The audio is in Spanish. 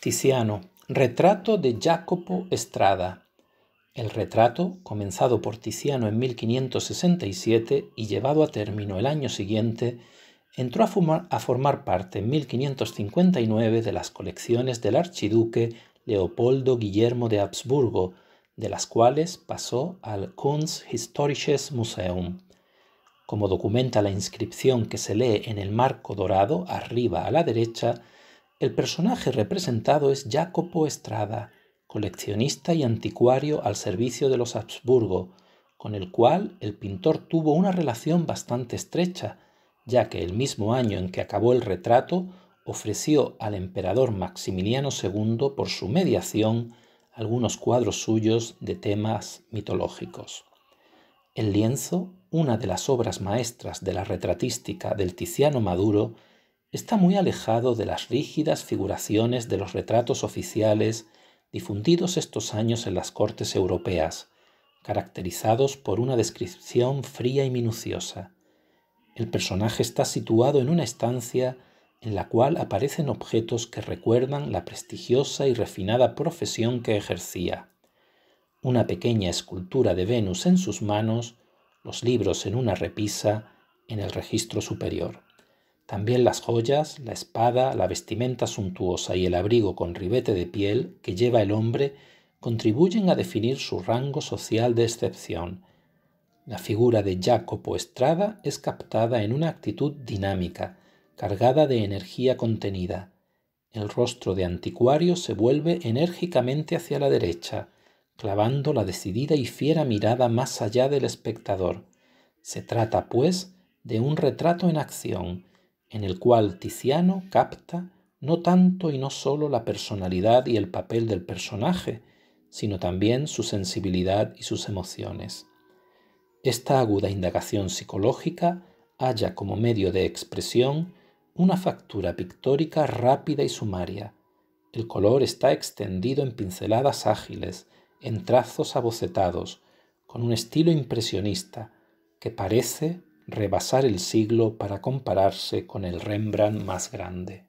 Tiziano, retrato de Jacopo Estrada. El retrato, comenzado por Tiziano en 1567 y llevado a término el año siguiente, entró a, formar parte en 1559 de las colecciones del archiduque Leopoldo Guillermo de Habsburgo, de las cuales pasó al Kunsthistorisches Museum. Como documenta la inscripción que se lee en el marco dorado arriba a la derecha, el personaje representado es Jacopo Estrada, coleccionista y anticuario al servicio de los Habsburgo, con el cual el pintor tuvo una relación bastante estrecha, ya que el mismo año en que acabó el retrato ofreció al emperador Maximiliano II por su mediación algunos cuadros suyos de temas mitológicos. El lienzo, una de las obras maestras de la retratística del Tiziano Maduro, está muy alejado de las rígidas figuraciones de los retratos oficiales difundidos estos años en las cortes europeas, caracterizados por una descripción fría y minuciosa. El personaje está situado en una estancia en la cual aparecen objetos que recuerdan la prestigiosa y refinada profesión que ejercía. Una pequeña escultura de Venus en sus manos, los libros en una repisa, en el registro superior. También las joyas, la espada, la vestimenta suntuosa y el abrigo con ribete de piel que lleva el hombre contribuyen a definir su rango social de excepción. La figura de Jacopo Estrada es captada en una actitud dinámica, cargada de energía contenida. El rostro de anticuario se vuelve enérgicamente hacia la derecha, clavando la decidida y fiera mirada más allá del espectador. Se trata, pues, de un retrato en acción, en el cual Tiziano capta no tanto y no sólo la personalidad y el papel del personaje, sino también su sensibilidad y sus emociones. Esta aguda indagación psicológica halla como medio de expresión una factura pictórica rápida y sumaria. El color está extendido en pinceladas ágiles, en trazos abocetados, con un estilo impresionista que parece rebasar el siglo para compararse con el Rembrandt más grande.